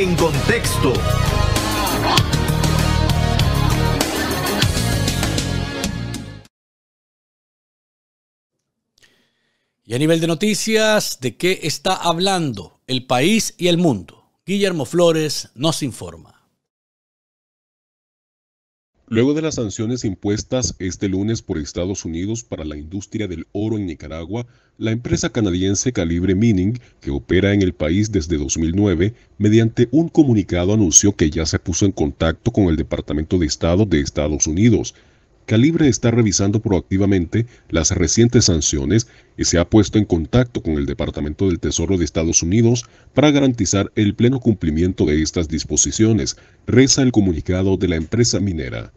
En contexto. Y a nivel de noticias, ¿de qué está hablando el país y el mundo? Guillermo Flores nos informa. Luego de las sanciones impuestas este lunes por Estados Unidos para la industria del oro en Nicaragua, la empresa canadiense Calibre Mining, que opera en el país desde 2009, mediante un comunicado anunció que ya se puso en contacto con el Departamento de Estado de Estados Unidos Calibre está revisando proactivamente las recientes sanciones y se ha puesto en contacto con el Departamento del Tesoro de Estados Unidos para garantizar el pleno cumplimiento de estas disposiciones, reza el comunicado de la empresa minera.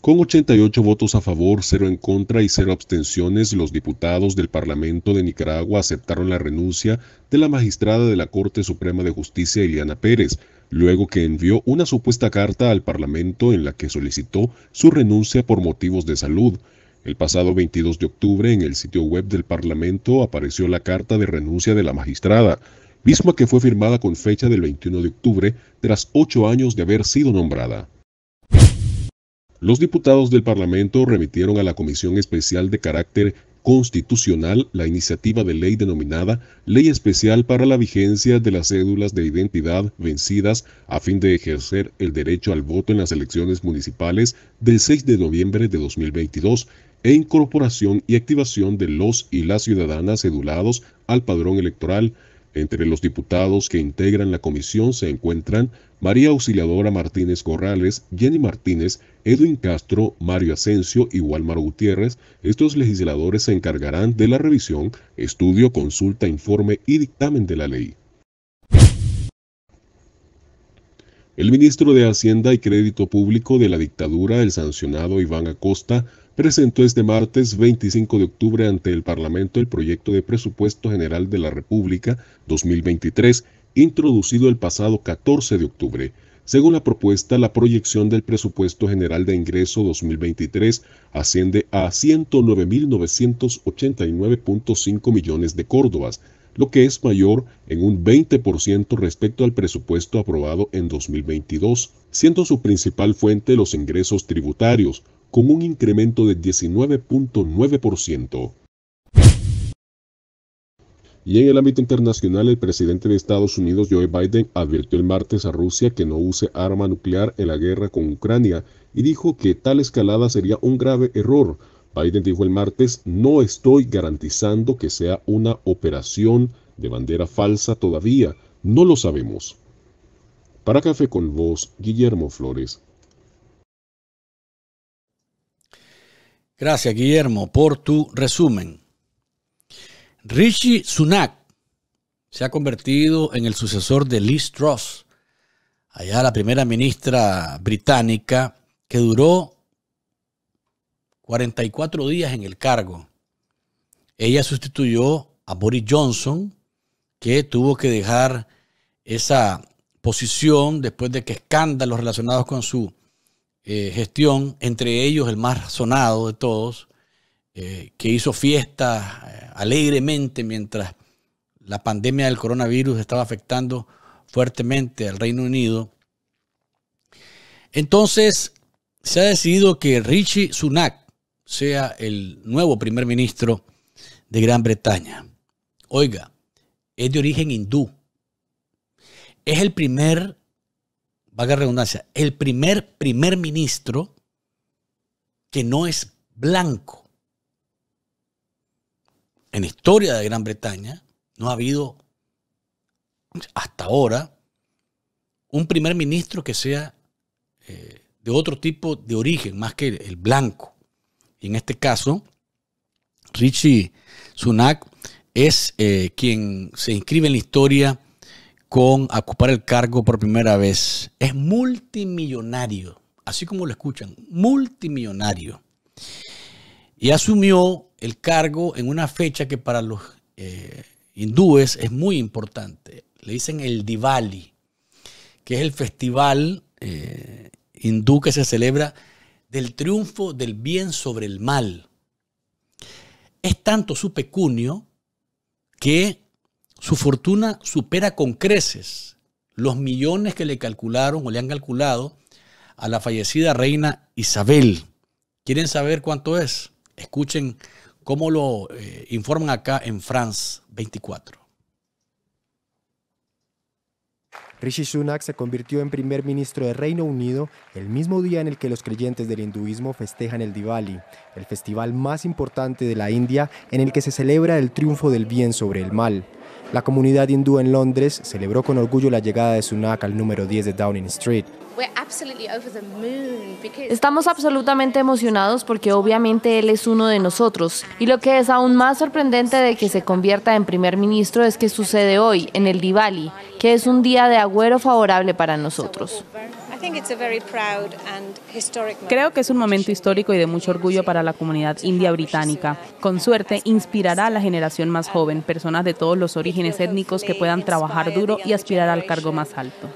Con 88 votos a favor, 0 en contra y 0 abstenciones, los diputados del Parlamento de Nicaragua aceptaron la renuncia de la magistrada de la Corte Suprema de Justicia, Eliana Pérez, luego que envió una supuesta carta al Parlamento en la que solicitó su renuncia por motivos de salud. El pasado 22 de octubre en el sitio web del Parlamento apareció la carta de renuncia de la magistrada, misma que fue firmada con fecha del 21 de octubre tras ocho años de haber sido nombrada. Los diputados del Parlamento remitieron a la Comisión Especial de Carácter constitucional la iniciativa de ley denominada Ley Especial para la Vigencia de las Cédulas de Identidad vencidas a fin de ejercer el derecho al voto en las elecciones municipales del 6 de noviembre de 2022 e incorporación y activación de los y las ciudadanas cedulados al padrón electoral entre los diputados que integran la comisión se encuentran María Auxiliadora Martínez Corrales, Jenny Martínez, Edwin Castro, Mario Asensio y Walmar Gutiérrez. Estos legisladores se encargarán de la revisión, estudio, consulta, informe y dictamen de la ley. El ministro de Hacienda y Crédito Público de la dictadura, el sancionado Iván Acosta, presentó este martes 25 de octubre ante el Parlamento el proyecto de presupuesto general de la República 2023, introducido el pasado 14 de octubre. Según la propuesta, la proyección del presupuesto general de ingreso 2023 asciende a 109.989.5 millones de córdobas, lo que es mayor en un 20% respecto al presupuesto aprobado en 2022, siendo su principal fuente los ingresos tributarios, con un incremento de 19.9%. Y en el ámbito internacional, el presidente de Estados Unidos, Joe Biden, advirtió el martes a Rusia que no use arma nuclear en la guerra con Ucrania y dijo que tal escalada sería un grave error, Biden dijo el martes, no estoy garantizando que sea una operación de bandera falsa todavía, no lo sabemos. Para Café con vos Guillermo Flores. Gracias, Guillermo, por tu resumen. Richie Sunak se ha convertido en el sucesor de Liz Truss, allá la primera ministra británica, que duró 44 días en el cargo. Ella sustituyó a Boris Johnson, que tuvo que dejar esa posición después de que escándalos relacionados con su eh, gestión, entre ellos el más sonado de todos, eh, que hizo fiestas eh, alegremente mientras la pandemia del coronavirus estaba afectando fuertemente al Reino Unido. Entonces, se ha decidido que Richie Sunak sea el nuevo primer ministro de Gran Bretaña. Oiga, es de origen hindú. Es el primer, vaga redundancia, el primer primer ministro que no es blanco. En la historia de Gran Bretaña no ha habido hasta ahora un primer ministro que sea eh, de otro tipo de origen, más que el blanco en este caso, Richie Sunak es eh, quien se inscribe en la historia con ocupar el cargo por primera vez. Es multimillonario, así como lo escuchan, multimillonario. Y asumió el cargo en una fecha que para los eh, hindúes es muy importante. Le dicen el Diwali, que es el festival eh, hindú que se celebra del triunfo del bien sobre el mal. Es tanto su pecunio que su fortuna supera con creces los millones que le calcularon o le han calculado a la fallecida reina Isabel. ¿Quieren saber cuánto es? Escuchen cómo lo eh, informan acá en France 24. Rishi Sunak se convirtió en primer ministro de Reino Unido el mismo día en el que los creyentes del hinduismo festejan el Diwali, el festival más importante de la India en el que se celebra el triunfo del bien sobre el mal. La comunidad hindú en Londres celebró con orgullo la llegada de Sunak al número 10 de Downing Street. Estamos absolutamente emocionados porque obviamente él es uno de nosotros. Y lo que es aún más sorprendente de que se convierta en primer ministro es que sucede hoy, en el Diwali, que es un día de agüero favorable para nosotros. Creo que es un momento histórico y de mucho orgullo para la comunidad india británica. Con suerte, inspirará a la generación más joven, personas de todos los orígenes étnicos que puedan trabajar duro y aspirar al cargo más alto.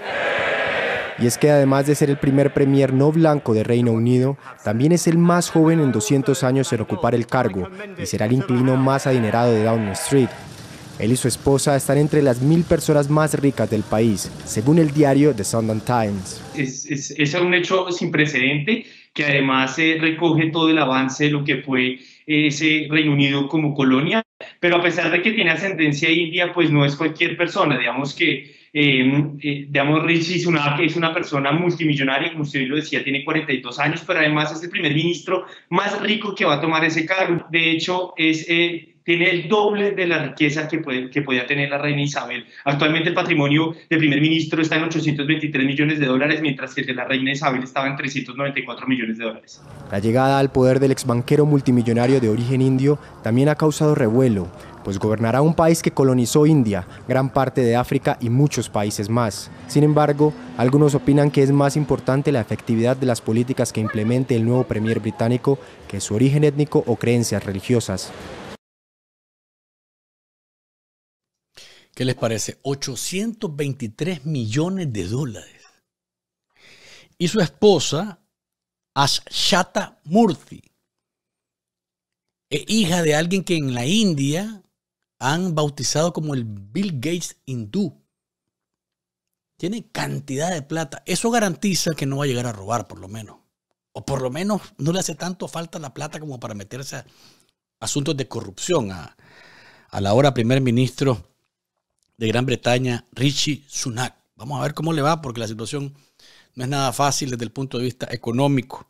Y es que además de ser el primer premier no blanco de Reino Unido, también es el más joven en 200 años en ocupar el cargo y será el inquilino más adinerado de Downing Street. Él y su esposa están entre las mil personas más ricas del país, según el diario The Sunday Times. Es, un hecho sin precedente que además eh, recoge todo el avance de lo que fue eh, ese Reino Unido como colonia, pero a pesar de que tiene ascendencia india, pues no es cualquier persona, digamos que eh, mm, eh, digamos, Sunak es una persona multimillonaria, como usted lo decía, tiene 42 años, pero además es el primer ministro más rico que va a tomar ese cargo. De hecho, es, eh, tiene el doble de la riqueza que, que podía tener la reina Isabel. Actualmente el patrimonio del primer ministro está en 823 millones de dólares, mientras que el de la reina Isabel estaba en 394 millones de dólares. La llegada al poder del exbanquero multimillonario de origen indio también ha causado revuelo pues gobernará un país que colonizó India, gran parte de África y muchos países más. Sin embargo, algunos opinan que es más importante la efectividad de las políticas que implemente el nuevo premier británico que su origen étnico o creencias religiosas. ¿Qué les parece? 823 millones de dólares. Y su esposa, Ashata Murthy, es hija de alguien que en la India han bautizado como el Bill Gates hindú. Tiene cantidad de plata. Eso garantiza que no va a llegar a robar, por lo menos. O por lo menos no le hace tanto falta la plata como para meterse a asuntos de corrupción. A, la hora primer ministro de Gran Bretaña, Richie Sunak. Vamos a ver cómo le va, porque la situación no es nada fácil desde el punto de vista económico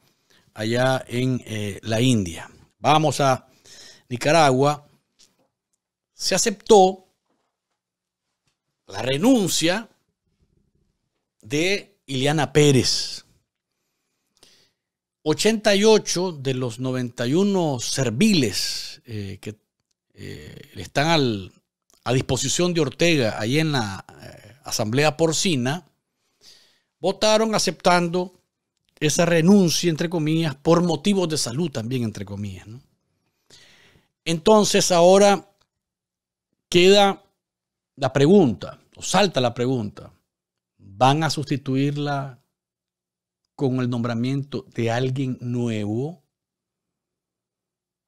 allá en eh, la India. Vamos a Nicaragua se aceptó la renuncia de Iliana Pérez. 88 de los 91 serviles eh, que eh, están a disposición de Ortega ahí en la eh, Asamblea Porcina, votaron aceptando esa renuncia, entre comillas, por motivos de salud también, entre comillas. Entonces ahora queda la pregunta, o salta la pregunta, ¿van a sustituirla con el nombramiento de alguien nuevo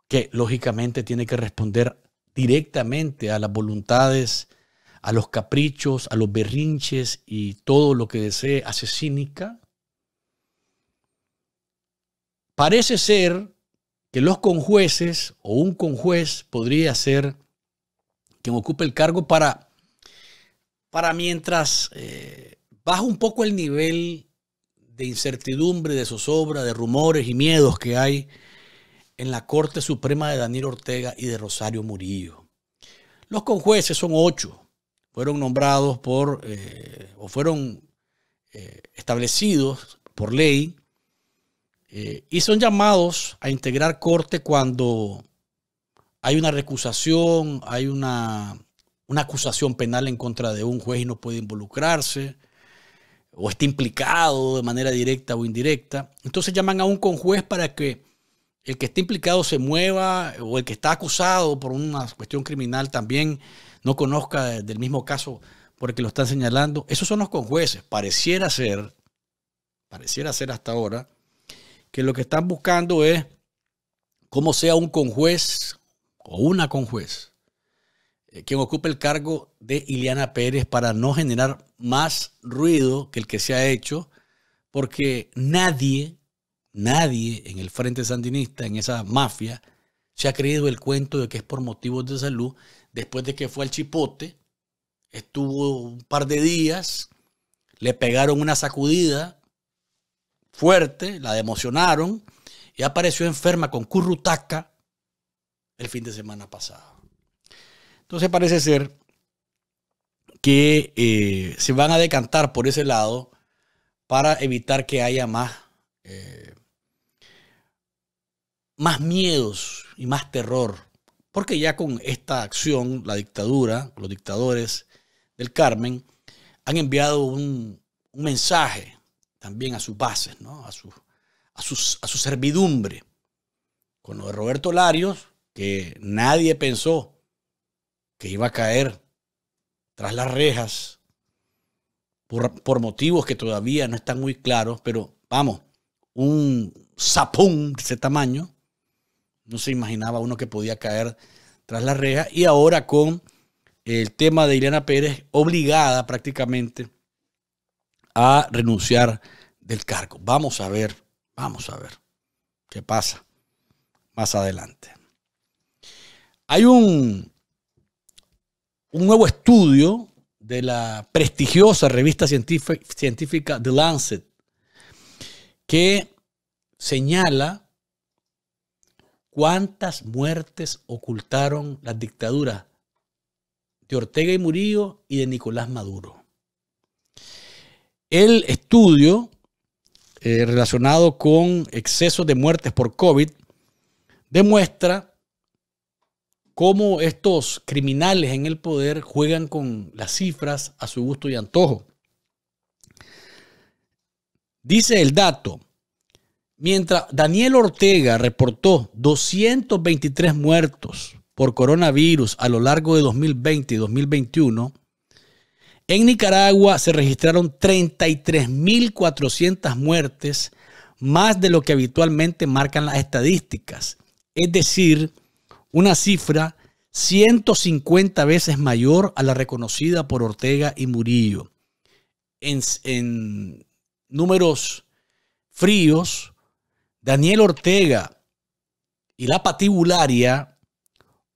que lógicamente tiene que responder directamente a las voluntades, a los caprichos, a los berrinches y todo lo que desee hace cínica? Parece ser que los conjueces o un conjuez podría ser quien ocupe el cargo para, para mientras eh, baja un poco el nivel de incertidumbre, de zozobra, de rumores y miedos que hay en la Corte Suprema de Daniel Ortega y de Rosario Murillo. Los conjueces son ocho. Fueron nombrados por, eh, o fueron eh, establecidos por ley, y son llamados a integrar corte cuando hay una recusación, hay una, acusación penal en contra de un juez y no puede involucrarse, o está implicado de manera directa o indirecta. Entonces llaman a un conjuez para que el que esté implicado se mueva o el que está acusado por una cuestión criminal también no conozca del mismo caso por el que lo están señalando. Esos son los conjueces. Pareciera ser, pareciera ser hasta ahora, que lo que están buscando es cómo sea un conjuez o una con juez, eh, quien ocupe el cargo de iliana Pérez para no generar más ruido que el que se ha hecho, porque nadie, nadie en el Frente Sandinista, en esa mafia, se ha creído el cuento de que es por motivos de salud, después de que fue al chipote, estuvo un par de días, le pegaron una sacudida fuerte, la democionaron y apareció enferma con currutaca el fin de semana pasado. Entonces parece ser que eh, se van a decantar por ese lado para evitar que haya más, eh, más miedos y más terror. Porque ya con esta acción, la dictadura, los dictadores del Carmen, han enviado un, mensaje también a sus bases, ¿no? a, sus, a su servidumbre. Con lo de Roberto Larios, que nadie pensó que iba a caer tras las rejas por, motivos que todavía no están muy claros, pero vamos, un sapón de ese tamaño, no se imaginaba uno que podía caer tras las rejas, y ahora con el tema de Irena Pérez obligada prácticamente a renunciar del cargo. Vamos a ver, vamos a ver qué pasa más adelante. Hay un, un nuevo estudio de la prestigiosa revista científica The Lancet que señala cuántas muertes ocultaron las dictaduras de Ortega y Murillo y de Nicolás Maduro. El estudio eh, relacionado con excesos de muertes por COVID demuestra cómo estos criminales en el poder juegan con las cifras a su gusto y antojo. Dice el dato, mientras Daniel Ortega reportó 223 muertos por coronavirus a lo largo de 2020 y 2021, en Nicaragua se registraron 33.400 muertes, más de lo que habitualmente marcan las estadísticas. Es decir, una cifra 150 veces mayor a la reconocida por Ortega y Murillo. En, números fríos, Daniel Ortega y la patibularia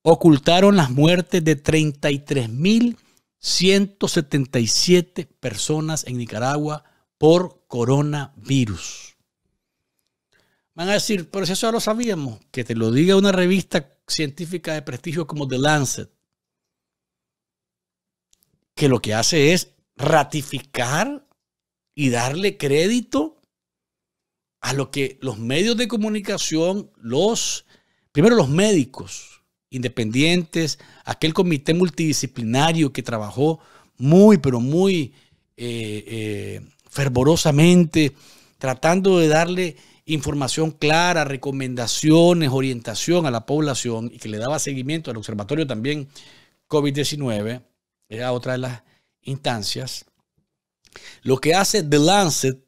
ocultaron las muertes de 33.177 personas en Nicaragua por coronavirus. Van a decir, pero si eso ya lo sabíamos, que te lo diga una revista científica de prestigio como The Lancet, que lo que hace es ratificar y darle crédito a lo que los medios de comunicación, los, primero los médicos independientes, aquel comité multidisciplinario que trabajó muy, pero muy eh, eh, fervorosamente, tratando de darle información clara, recomendaciones, orientación a la población y que le daba seguimiento al observatorio también COVID-19, era otra de las instancias. Lo que hace The Lancet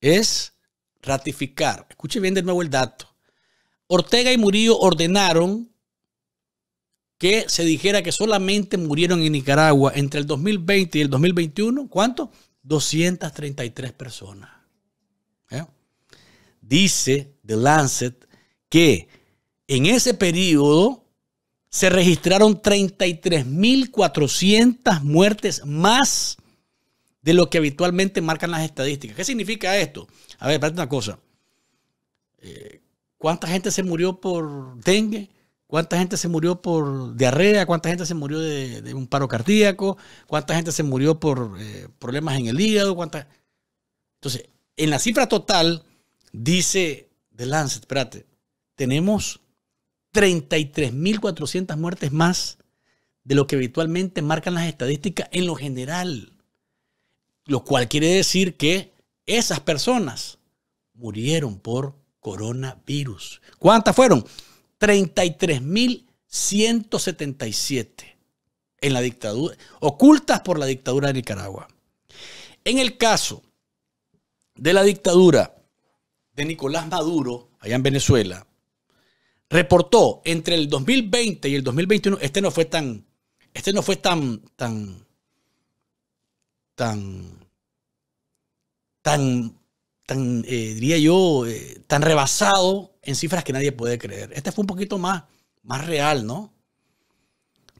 es ratificar, escuche bien de nuevo el dato, Ortega y Murillo ordenaron que se dijera que solamente murieron en Nicaragua entre el 2020 y el 2021, ¿cuánto? 233 personas dice The Lancet que en ese periodo se registraron 33.400 muertes más de lo que habitualmente marcan las estadísticas. ¿Qué significa esto? A ver, espérate una cosa. Eh, ¿Cuánta gente se murió por dengue? ¿Cuánta gente se murió por diarrea? ¿Cuánta gente se murió de, un paro cardíaco? ¿Cuánta gente se murió por eh, problemas en el hígado? Entonces, en la cifra total, Dice The Lancet, espérate, tenemos 33.400 muertes más de lo que habitualmente marcan las estadísticas en lo general. Lo cual quiere decir que esas personas murieron por coronavirus. ¿Cuántas fueron? 33.177 en la dictadura, ocultas por la dictadura de Nicaragua. En el caso de la dictadura de Nicolás Maduro, allá en Venezuela, reportó entre el 2020 y el 2021, este no fue tan, este no fue tan, tan, tan, tan, eh, diría yo, eh, tan rebasado en cifras que nadie puede creer. Este fue un poquito más, más real, ¿no?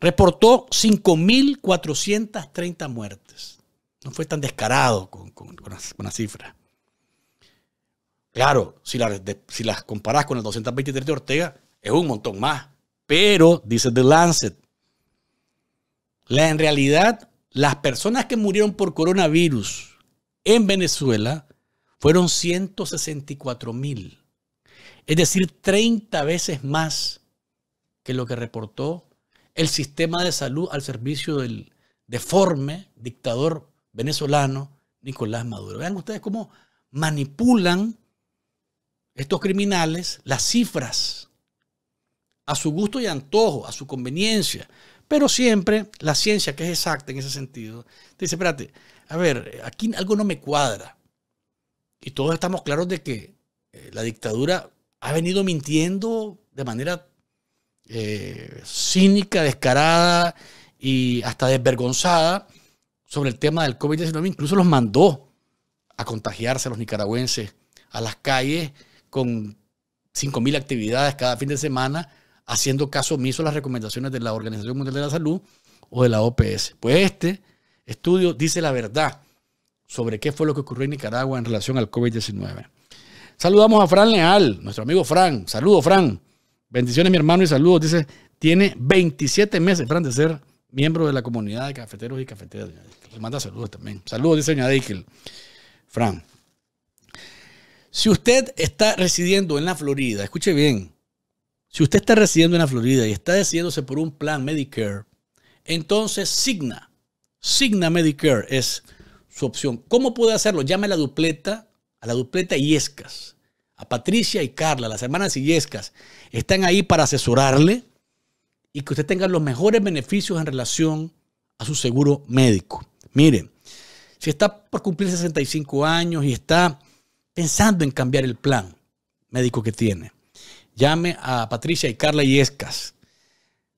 Reportó 5.430 muertes. No fue tan descarado con, con, con las cifras. Claro, si, las comparas con el 223 de Ortega, es un montón más. Pero, dice The Lancet, en realidad, las personas que murieron por coronavirus en Venezuela fueron 164 mil. Es decir, 30 veces más que lo que reportó el sistema de salud al servicio del deforme dictador venezolano Nicolás Maduro. Vean ustedes cómo manipulan estos criminales las cifras a su gusto y antojo, a su conveniencia. Pero siempre la ciencia, que es exacta en ese sentido, te dice, espérate, a ver, aquí algo no me cuadra. Y todos estamos claros de que eh, la dictadura ha venido mintiendo de manera eh, cínica, descarada y hasta desvergonzada sobre el tema del COVID-19. Incluso los mandó a contagiarse a los nicaragüenses a las calles con 5.000 actividades cada fin de semana, haciendo caso omiso a las recomendaciones de la Organización Mundial de la Salud o de la OPS. Pues este estudio dice la verdad sobre qué fue lo que ocurrió en Nicaragua en relación al COVID-19. Saludamos a Fran Leal, nuestro amigo Fran. Saludos, Fran. Bendiciones, mi hermano, y saludos. Dice, tiene 27 meses, Fran, de ser miembro de la comunidad de cafeteros y cafeteras. Le manda saludos también. Saludos, dice doña Deikel. Fran, si usted está residiendo en la Florida, escuche bien, si usted está residiendo en la Florida y está decidiéndose por un plan Medicare, entonces Signa, Signa Medicare es su opción. ¿Cómo puede hacerlo? Llame a la dupleta, a la dupleta Iescas, a Patricia y Carla, las hermanas Iescas, están ahí para asesorarle y que usted tenga los mejores beneficios en relación a su seguro médico. Miren, si está por cumplir 65 años y está pensando en cambiar el plan médico que tiene. Llame a Patricia y Carla Yescas.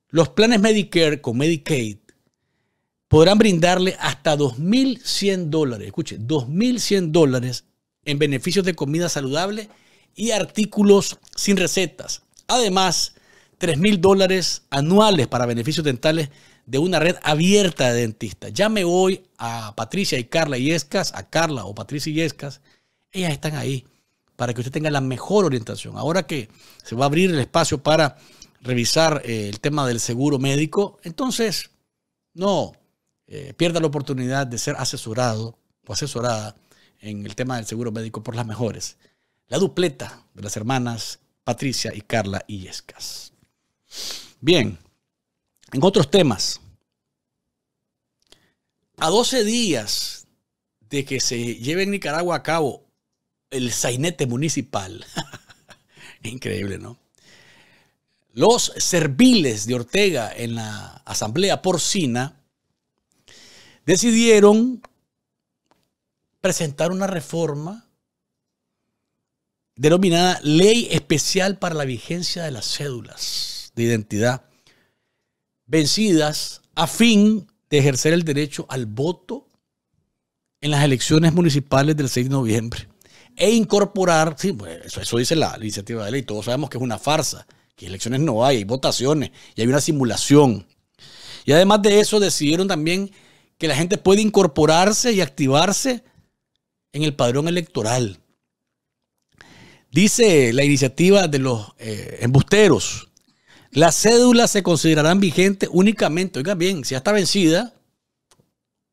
Los planes Medicare con Medicaid podrán brindarle hasta 2.100 dólares, escuche, 2.100 dólares en beneficios de comida saludable y artículos sin recetas. Además, 3.000 dólares anuales para beneficios dentales de una red abierta de dentistas. Llame hoy a Patricia y Carla Yescas, a Carla o Patricia Yescas, ellas están ahí para que usted tenga la mejor orientación. Ahora que se va a abrir el espacio para revisar eh, el tema del seguro médico, entonces no eh, pierda la oportunidad de ser asesorado o asesorada en el tema del seguro médico por las mejores. La dupleta de las hermanas Patricia y Carla Illescas. Bien, en otros temas, a 12 días de que se lleve en Nicaragua a cabo el sainete municipal. Increíble, ¿no? Los serviles de Ortega en la asamblea porcina decidieron presentar una reforma denominada Ley Especial para la Vigencia de las Cédulas de Identidad vencidas a fin de ejercer el derecho al voto en las elecciones municipales del 6 de noviembre e incorporar, sí, pues, eso, dice la, iniciativa de ley, todos sabemos que es una farsa, que elecciones no hay, hay votaciones y hay una simulación. Y además de eso decidieron también que la gente puede incorporarse y activarse en el padrón electoral. Dice la iniciativa de los eh, embusteros, las cédulas se considerarán vigentes únicamente, oigan bien, si ya está vencida,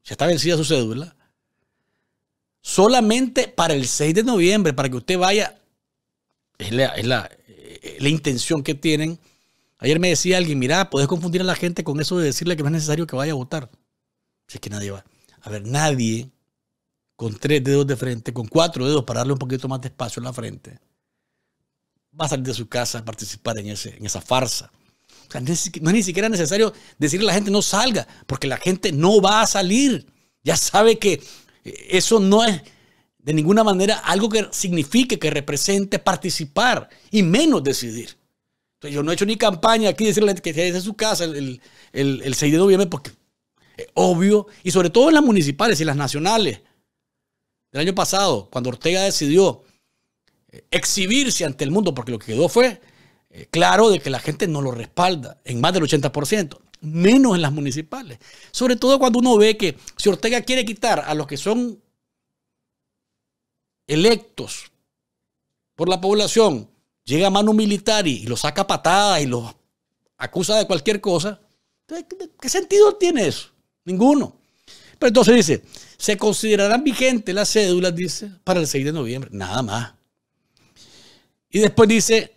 si ya está vencida su cédula, solamente para el 6 de noviembre, para que usted vaya. Es la, eh, intención que tienen. Ayer me decía alguien, mira, podés confundir a la gente con eso de decirle que no es necesario que vaya a votar. Si es que nadie va. A ver, nadie con tres dedos de frente, con cuatro dedos para darle un poquito más de espacio en la frente, va a salir de su casa a participar en, ese, en esa farsa. O sea, no es ni siquiera necesario decirle a la gente no salga, porque la gente no va a salir. Ya sabe que eso no es de ninguna manera algo que signifique, que represente participar y menos decidir. yo no he hecho ni campaña aquí decirle que se en su casa el, el 6 de noviembre porque es obvio, y sobre todo en las municipales y las nacionales del año pasado, cuando Ortega decidió eh, exhibirse ante el mundo, porque lo que quedó fue eh, claro de que la gente no lo respalda en más del 80% menos en las municipales. Sobre todo cuando uno ve que si Ortega quiere quitar a los que son electos por la población, llega a mano militar y, los saca patada y los acusa de cualquier cosa, ¿qué sentido tiene eso? Ninguno. Pero entonces dice, se considerarán vigentes las cédulas, dice, para el 6 de noviembre, nada más. Y después dice,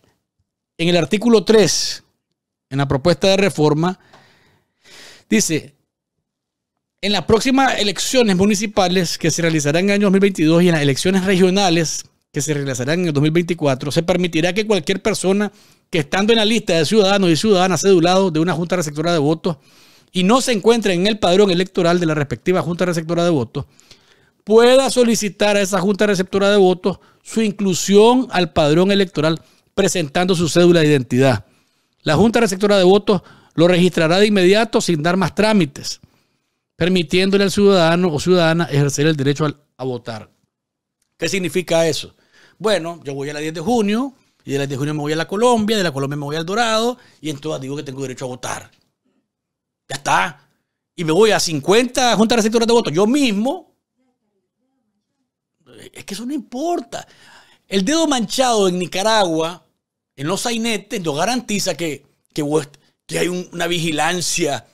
en el artículo 3, en la propuesta de reforma, Dice, en las próximas elecciones municipales que se realizarán en el año 2022 y en las elecciones regionales que se realizarán en el 2024, se permitirá que cualquier persona que estando en la lista de ciudadanos y ciudadanas cedulados de una junta receptora de votos y no se encuentre en el padrón electoral de la respectiva junta receptora de votos, pueda solicitar a esa junta receptora de votos su inclusión al padrón electoral presentando su cédula de identidad. La junta receptora de votos lo registrará de inmediato sin dar más trámites, permitiéndole al ciudadano o ciudadana ejercer el derecho a votar. ¿Qué significa eso? Bueno, yo voy a la 10 de junio, y de la 10 de junio me voy a la Colombia, de la Colombia me voy al Dorado, y entonces digo que tengo derecho a votar. Ya está. Y me voy a 50 juntas receptoras de voto. Yo mismo. Es que eso no importa. El dedo manchado en Nicaragua, en los sainetes, no garantiza que, que que hay una vigilancia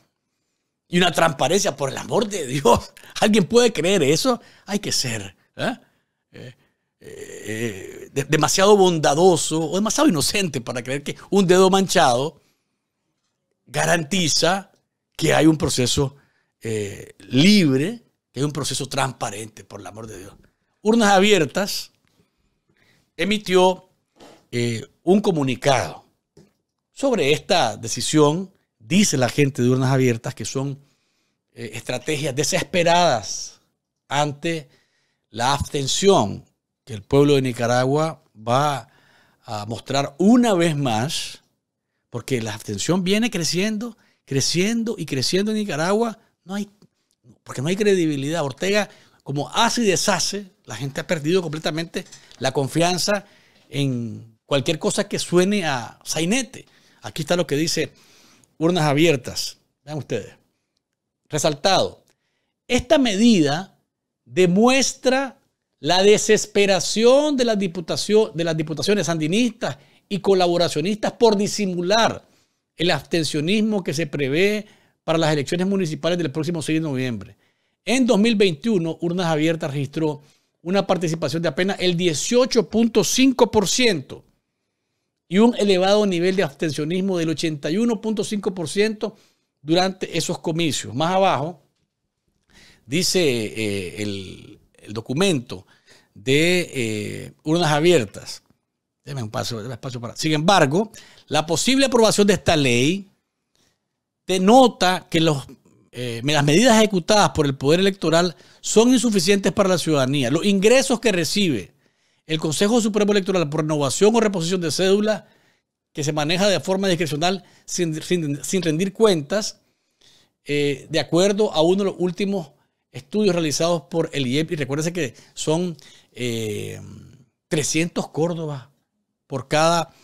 y una transparencia, por el amor de Dios. ¿Alguien puede creer eso? Hay que ser ¿eh? Eh, eh, demasiado bondadoso o demasiado inocente para creer que un dedo manchado garantiza que hay un proceso libre, que hay un proceso transparente, por el amor de Dios. Urnas Abiertas emitió un comunicado sobre esta decisión, dice la gente de urnas abiertas que son eh, estrategias desesperadas ante la abstención que el pueblo de Nicaragua va a mostrar una vez más, porque la abstención viene creciendo, creciendo y creciendo en Nicaragua, no hay, porque no hay credibilidad. Ortega, como hace y deshace, la gente ha perdido completamente la confianza en cualquier cosa que suene a sainete. Aquí está lo que dice urnas abiertas. Vean ustedes. Resaltado. Esta medida demuestra la desesperación de las, diputaciones sandinistas y colaboracionistas por disimular el abstencionismo que se prevé para las elecciones municipales del próximo 6 de noviembre. En 2021, Urnas Abiertas registró una participación de apenas el 18.5%, y un elevado nivel de abstencionismo del 81.5% durante esos comicios. Más abajo, dice eh, el, documento de eh, urnas abiertas. Déjame un paso, espacio para. Sin embargo, la posible aprobación de esta ley denota que los, eh, las medidas ejecutadas por el Poder Electoral son insuficientes para la ciudadanía. Los ingresos que recibe el Consejo Supremo Electoral por renovación o reposición de cédula que se maneja de forma discrecional sin, sin, rendir cuentas, eh, de acuerdo a uno de los últimos estudios realizados por el IEP. Y recuérdense que son 300 eh, Córdobas por cada,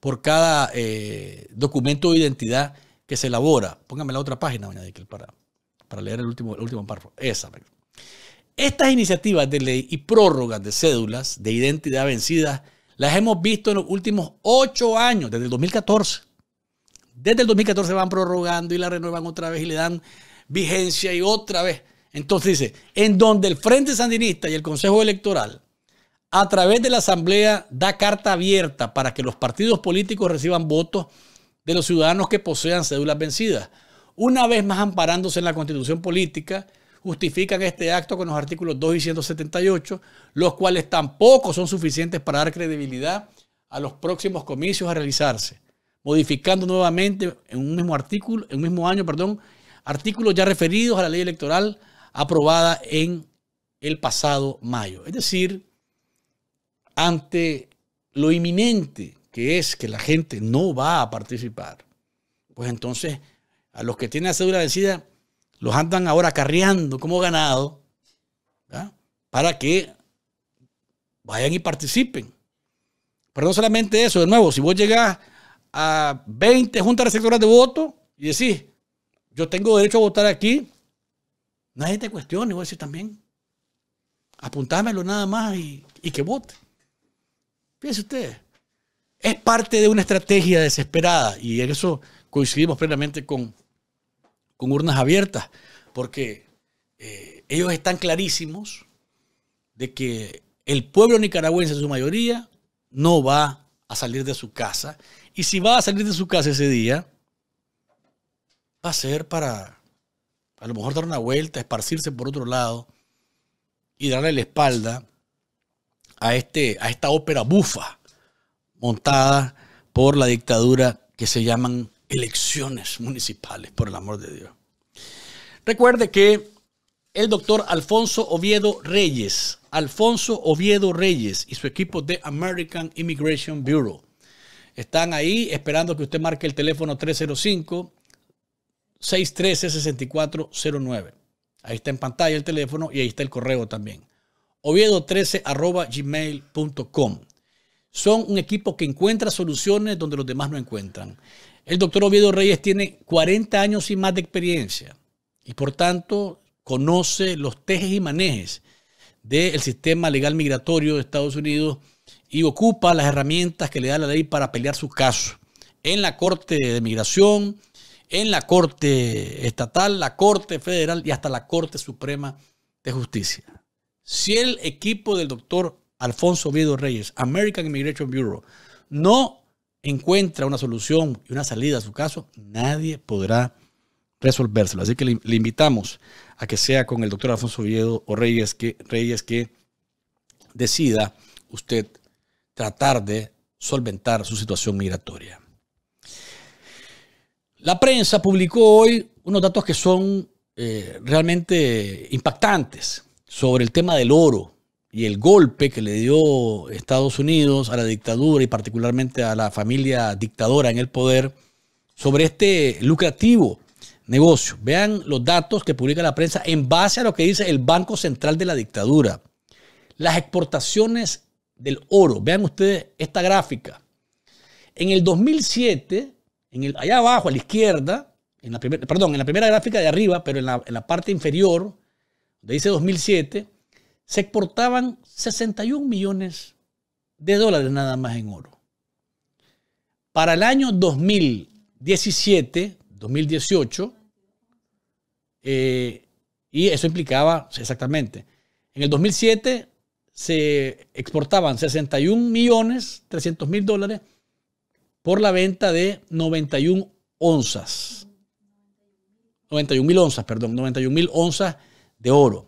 por cada eh, documento de identidad que se elabora. Póngame la otra página, doña para, para leer el último, último párrafo. Esa, estas iniciativas de ley y prórrogas de cédulas de identidad vencidas las hemos visto en los últimos ocho años, desde el 2014. Desde el 2014 van prorrogando y la renuevan otra vez y le dan vigencia y otra vez. Entonces dice, en donde el Frente Sandinista y el Consejo Electoral, a través de la Asamblea, da carta abierta para que los partidos políticos reciban votos de los ciudadanos que posean cédulas vencidas, una vez más amparándose en la constitución política justifican este acto con los artículos 2 y 178, los cuales tampoco son suficientes para dar credibilidad a los próximos comicios a realizarse, modificando nuevamente en un mismo artículo, en mismo año, perdón, artículos ya referidos a la ley electoral aprobada en el pasado mayo. Es decir, ante lo inminente que es que la gente no va a participar, pues entonces a los que tienen la cédula vencida los andan ahora carreando como ganado para que vayan y participen. Pero no solamente eso, de nuevo, si vos llegás a 20 juntas receptoras de voto y decís, yo tengo derecho a votar aquí, nadie te cuestione, voy a decir también, apuntámelo nada más y, y que vote. Fíjense ustedes, es parte de una estrategia desesperada y en eso coincidimos plenamente con, con urnas abiertas, porque eh, ellos están clarísimos de que el pueblo nicaragüense en su mayoría no va a salir de su casa. Y si va a salir de su casa ese día, va a ser para a lo mejor dar una vuelta, esparcirse por otro lado y darle la espalda a, este, a esta ópera bufa montada por la dictadura que se llaman elecciones municipales, por el amor de Dios. Recuerde que el doctor Alfonso Oviedo Reyes, Alfonso Oviedo Reyes y su equipo de American Immigration Bureau están ahí esperando que usted marque el teléfono 305-613-6409. Ahí está en pantalla el teléfono y ahí está el correo también. Oviedo13 gmail.com. Son un equipo que encuentra soluciones donde los demás no encuentran. El doctor Oviedo Reyes tiene 40 años y más de experiencia y por tanto conoce los tejes y manejes del sistema legal migratorio de Estados Unidos y ocupa las herramientas que le da la ley para pelear su caso en la Corte de Migración, en la Corte Estatal, la Corte Federal y hasta la Corte Suprema de Justicia. Si el equipo del doctor Alfonso Oviedo Reyes, American Immigration Bureau, no encuentra una solución y una salida a su caso, nadie podrá resolvérselo. Así que le, invitamos a que sea con el doctor Alfonso Oviedo o Reyes que, que decida usted tratar de solventar su situación migratoria. La prensa publicó hoy unos datos que son eh, realmente impactantes sobre el tema del oro y el golpe que le dio Estados Unidos a la dictadura y particularmente a la familia dictadora en el poder sobre este lucrativo negocio. Vean los datos que publica la prensa en base a lo que dice el Banco Central de la Dictadura. Las exportaciones del oro. Vean ustedes esta gráfica. En el 2007, allá abajo a la izquierda, en la perdón, en la primera gráfica de arriba, pero en la, en la parte inferior, donde dice 2007, se exportaban 61 millones de dólares nada más en oro. Para el año 2017, 2018, eh, y eso implicaba exactamente, en el 2007 se exportaban 61 millones 300 mil dólares por la venta de 91 onzas. 91 mil onzas, perdón, 91 mil onzas de oro.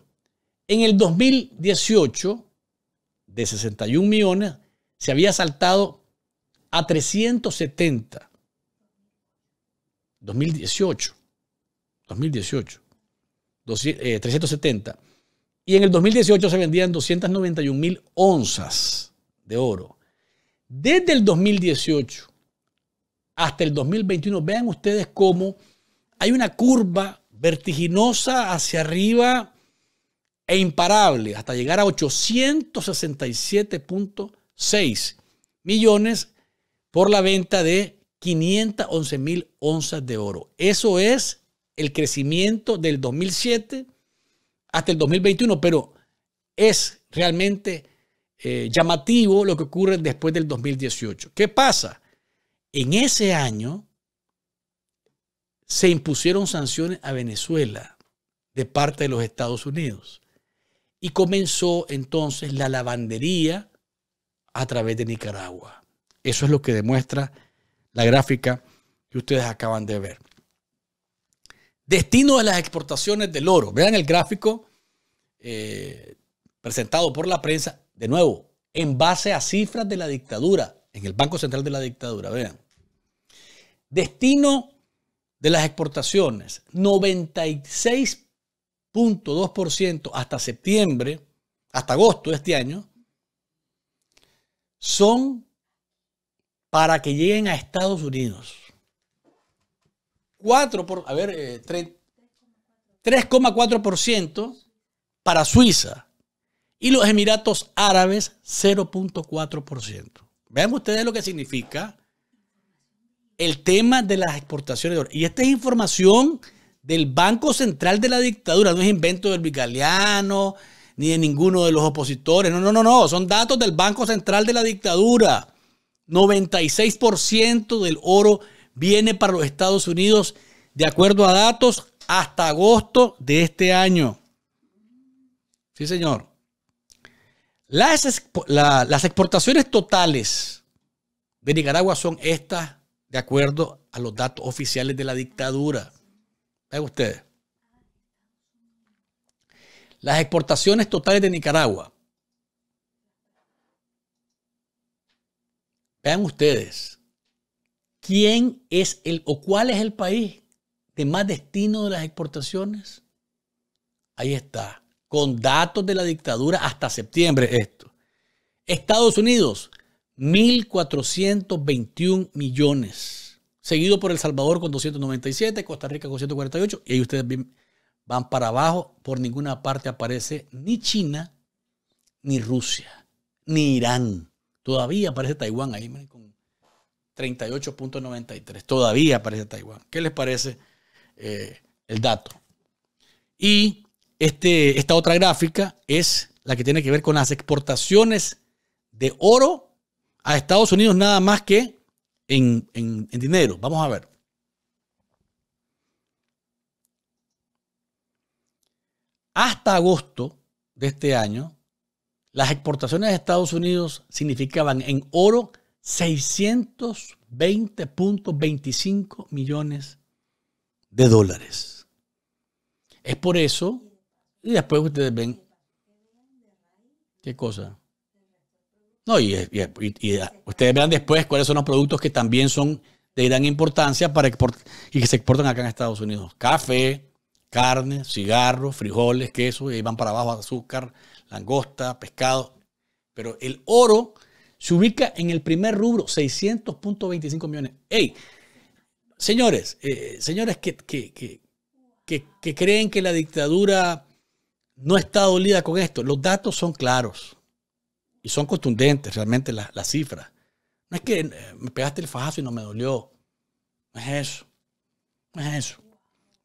En el 2018, de 61 millones, se había saltado a 370. 2018. 2018. 370. Y en el 2018 se vendían 291 mil onzas de oro. Desde el 2018 hasta el 2021, vean ustedes cómo hay una curva vertiginosa hacia arriba e imparable hasta llegar a 867.6 millones por la venta de 511 mil onzas de oro. Eso es el crecimiento del 2007 hasta el 2021, pero es realmente eh, llamativo lo que ocurre después del 2018. ¿Qué pasa? En ese año se impusieron sanciones a Venezuela de parte de los Estados Unidos y comenzó entonces la lavandería a través de Nicaragua. Eso es lo que demuestra la gráfica que ustedes acaban de ver. Destino de las exportaciones del oro. Vean el gráfico eh, presentado por la prensa, de nuevo, en base a cifras de la dictadura, en el Banco Central de la Dictadura. Vean. Destino de las exportaciones, 96 0.2% hasta septiembre, hasta agosto de este año, son para que lleguen a Estados Unidos. 4 por, 3,4% eh, para Suiza y los Emiratos Árabes 0.4%. Vean ustedes lo que significa el tema de las exportaciones de oro. Y esta es información del Banco Central de la dictadura. No es invento del Vicaliano ni de ninguno de los opositores. No, no, no, no. Son datos del Banco Central de la dictadura. 96% del oro viene para los Estados Unidos, de acuerdo a datos, hasta agosto de este año. Sí, señor. Las, las exportaciones totales de Nicaragua son estas, de acuerdo a los datos oficiales de la dictadura. Vean ustedes. Las exportaciones totales de Nicaragua. Vean ustedes. ¿Quién es el o cuál es el país de más destino de las exportaciones? Ahí está. Con datos de la dictadura hasta septiembre esto. Estados Unidos, 1.421 millones seguido por El Salvador con 297, Costa Rica con 148, y ahí ustedes van para abajo, por ninguna parte aparece ni China, ni Rusia, ni Irán. Todavía aparece Taiwán ahí con 38.93. Todavía aparece Taiwán. ¿Qué les parece eh, el dato? Y este, esta otra gráfica es la que tiene que ver con las exportaciones de oro a Estados Unidos nada más que en, dinero. Vamos a ver. Hasta agosto de este año, las exportaciones de Estados Unidos significaban en oro 620.25 millones de dólares. Es por eso, y después ustedes ven, ¿qué cosa? No, y, ustedes verán después cuáles son los productos que también son de gran importancia para y que se exportan acá en Estados Unidos. Café, carne, cigarros, frijoles, queso, y van para abajo azúcar, langosta, pescado. Pero el oro se ubica en el primer rubro, 600.25 millones. ¡Ey! Señores, eh, señores que, que creen que la dictadura no está dolida con esto, los datos son claros. Y son contundentes realmente las, cifras. No es que eh, me pegaste el fajazo y no me dolió. No es eso. No es eso.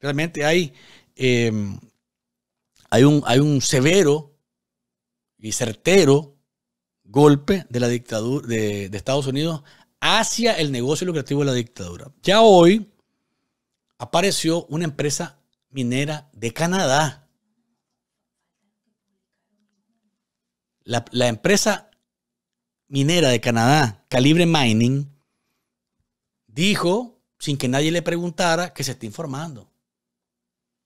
Realmente hay, em, hay, un, hay un severo y certero golpe de la dictadura de Estados Unidos hacia el negocio lucrativo de la dictadura. Ya hoy apareció una empresa minera de Canadá la, empresa minera de Canadá, Calibre Mining, dijo, sin que nadie le preguntara, que se está informando.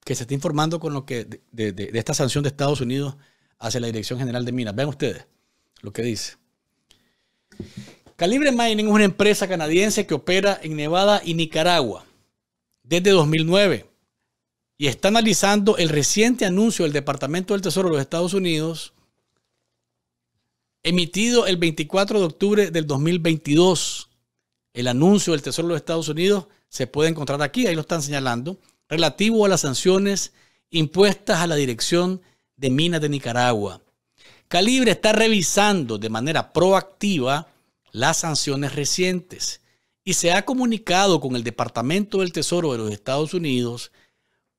Que se está informando con lo que de, de esta sanción de Estados Unidos hacia la Dirección General de Minas. Vean ustedes lo que dice. Calibre Mining es una empresa canadiense que opera en Nevada y Nicaragua desde 2009 y está analizando el reciente anuncio del Departamento del Tesoro de los Estados Unidos emitido el 24 de octubre del 2022. El anuncio del Tesoro de los Estados Unidos se puede encontrar aquí, ahí lo están señalando, relativo a las sanciones impuestas a la Dirección de Minas de Nicaragua. Calibre está revisando de manera proactiva las sanciones recientes y se ha comunicado con el Departamento del Tesoro de los Estados Unidos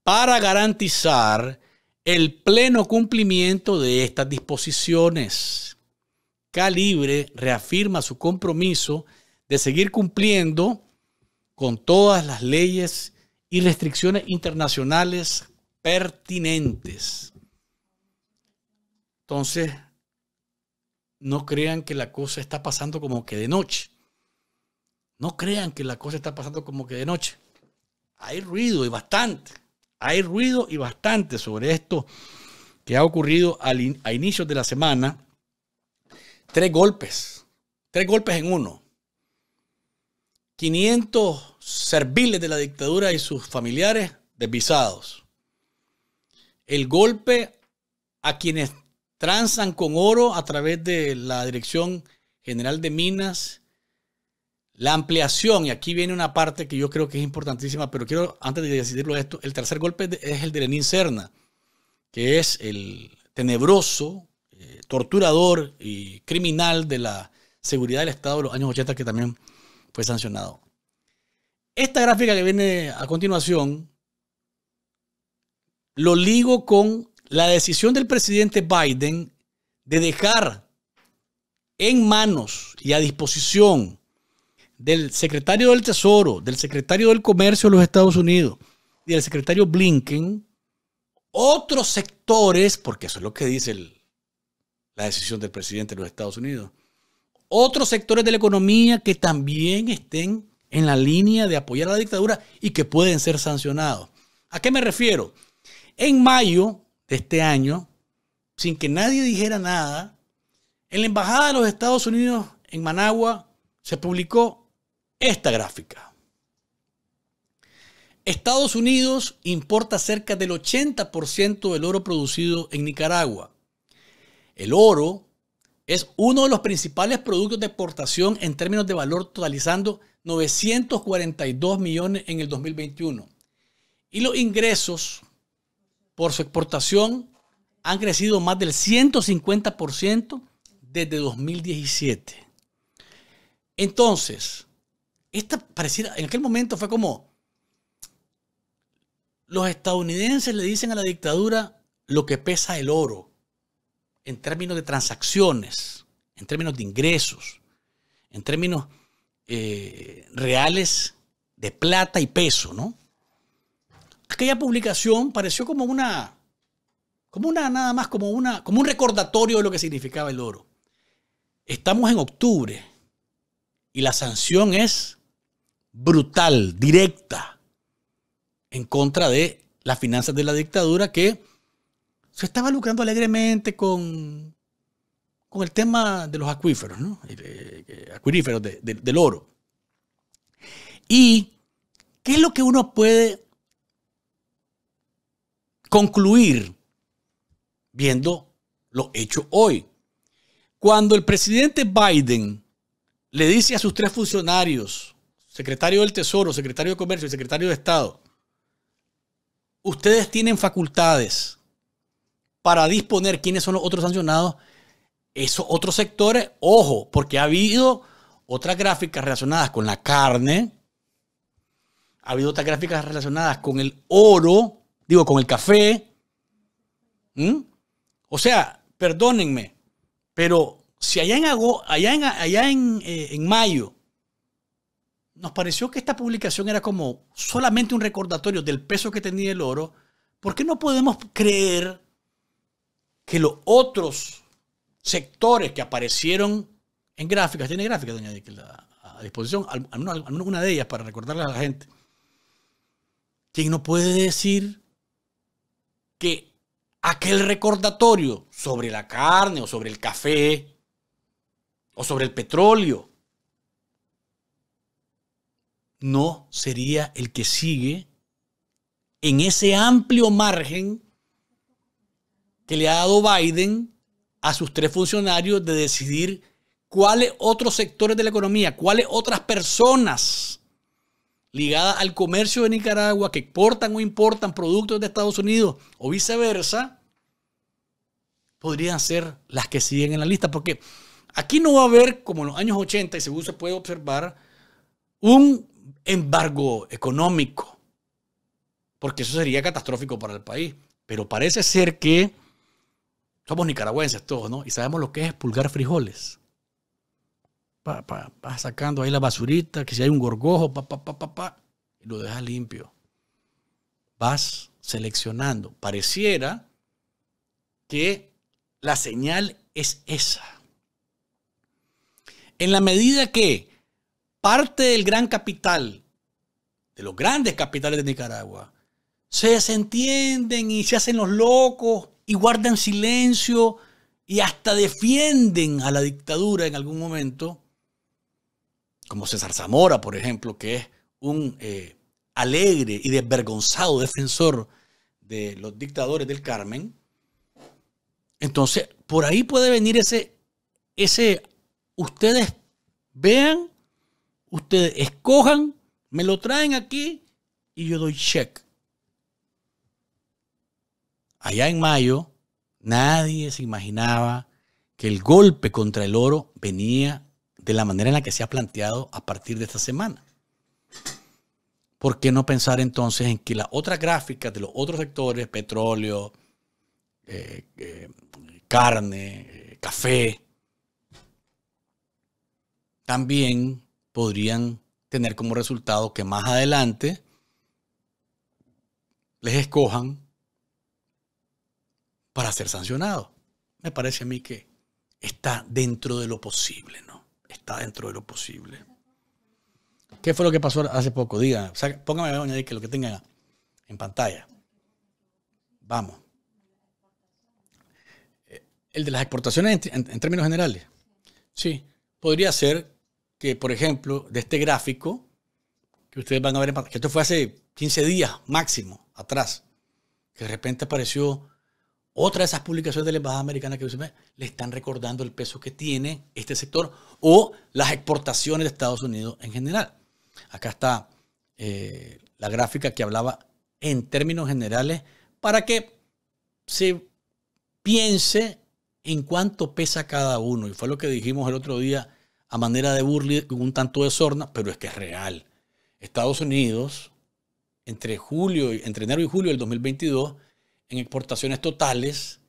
para garantizar el pleno cumplimiento de estas disposiciones. Calibre reafirma su compromiso de seguir cumpliendo con todas las leyes y restricciones internacionales pertinentes. Entonces, no crean que la cosa está pasando como que de noche. No crean que la cosa está pasando como que de noche. Hay ruido y bastante. Hay ruido y bastante sobre esto que ha ocurrido a inicios de la semana Tres golpes. Tres golpes en uno. 500 serviles de la dictadura y sus familiares desvisados. El golpe a quienes transan con oro a través de la Dirección General de Minas. La ampliación, y aquí viene una parte que yo creo que es importantísima, pero quiero, antes de decidirlo esto, el tercer golpe es el de Lenín Serna, que es el tenebroso torturador y criminal de la seguridad del Estado de los años 80 que también fue sancionado. Esta gráfica que viene a continuación lo ligo con la decisión del presidente Biden de dejar en manos y a disposición del secretario del Tesoro, del secretario del Comercio de los Estados Unidos y del secretario Blinken, otros sectores, porque eso es lo que dice el la decisión del presidente de los Estados Unidos. Otros sectores de la economía que también estén en la línea de apoyar a la dictadura y que pueden ser sancionados. ¿A qué me refiero? En mayo de este año, sin que nadie dijera nada, en la Embajada de los Estados Unidos en Managua se publicó esta gráfica. Estados Unidos importa cerca del 80% del oro producido en Nicaragua. El oro es uno de los principales productos de exportación en términos de valor, totalizando 942 millones en el 2021. Y los ingresos por su exportación han crecido más del 150% desde 2017. Entonces, esta pareciera, en aquel momento fue como, los estadounidenses le dicen a la dictadura lo que pesa el oro en términos de transacciones, en términos de ingresos, en términos eh, reales de plata y peso, ¿no? Aquella publicación pareció como una, como una, nada más como una, como un recordatorio de lo que significaba el oro. Estamos en octubre y la sanción es brutal, directa, en contra de las finanzas de la dictadura que se estaba lucrando alegremente con, con el tema de los acuíferos, ¿no? Eh, eh, eh, acuíferos del oro. ¿Y qué es lo que uno puede concluir viendo lo hecho hoy? Cuando el presidente Biden le dice a sus tres funcionarios, secretario del Tesoro, secretario de Comercio y secretario de Estado, ustedes tienen facultades para disponer quiénes son los otros sancionados, esos otros sectores, ojo, porque ha habido otras gráficas relacionadas con la carne, ha habido otras gráficas relacionadas con el oro, digo, con el café. O sea, perdónenme, pero si allá en, allá allá en, eh, en mayo nos pareció que esta publicación era como solamente un recordatorio del peso que tenía el oro, ¿por qué no podemos creer que los otros sectores que aparecieron en gráficas, tiene gráficas, doña a disposición, al, una de ellas para recordarle a la gente, ¿Quién no puede decir que aquel recordatorio sobre la carne o sobre el café o sobre el petróleo no sería el que sigue en ese amplio margen que le ha dado Biden a sus tres funcionarios de decidir cuáles otros sectores de la economía, cuáles otras personas ligadas al comercio de Nicaragua que exportan o importan productos de Estados Unidos o viceversa, podrían ser las que siguen en la lista. Porque aquí no va a haber, como en los años 80, y según se puede observar, un embargo económico, porque eso sería catastrófico para el país. Pero parece ser que somos nicaragüenses todos, ¿no? Y sabemos lo que es pulgar frijoles. Pa, sacando ahí la basurita, que si hay un gorgojo, pa, pa, pa, pa, y lo dejas limpio. Vas seleccionando. Pareciera que la señal es esa. En la medida que parte del gran capital, de los grandes capitales de Nicaragua, se desentienden y se hacen los locos y guardan silencio y hasta defienden a la dictadura en algún momento, como César Zamora, por ejemplo, que es un eh, alegre y desvergonzado defensor de los dictadores del Carmen. Entonces, por ahí puede venir ese, ese, ustedes vean, ustedes escojan, me lo traen aquí y yo doy check allá en mayo, nadie se imaginaba que el golpe contra el oro venía de la manera en la que se ha planteado a partir de esta semana. ¿Por qué no pensar entonces en que las otras gráficas de los otros sectores, petróleo, eh, eh, carne, eh, café, también podrían tener como resultado que más adelante les escojan para ser sancionado. Me parece a mí que está dentro de lo posible, ¿no? Está dentro de lo posible. ¿Qué fue lo que pasó hace poco? Diga, póngame a añadir que lo que tenga en pantalla. Vamos. Eh, el de las exportaciones en, términos generales. Sí, podría ser que, por ejemplo, de este gráfico, que ustedes van a ver, que esto fue hace 15 días máximo atrás, que de repente apareció otra de esas publicaciones de la Embajada Americana que le están recordando el peso que tiene este sector o las exportaciones de Estados Unidos en general. Acá está eh, la gráfica que hablaba en términos generales para que se piense en cuánto pesa cada uno. Y fue lo que dijimos el otro día a manera de burla con un tanto de sorna, pero es que es real. Estados Unidos, entre, julio, entre enero y julio del 2022, en exportaciones totales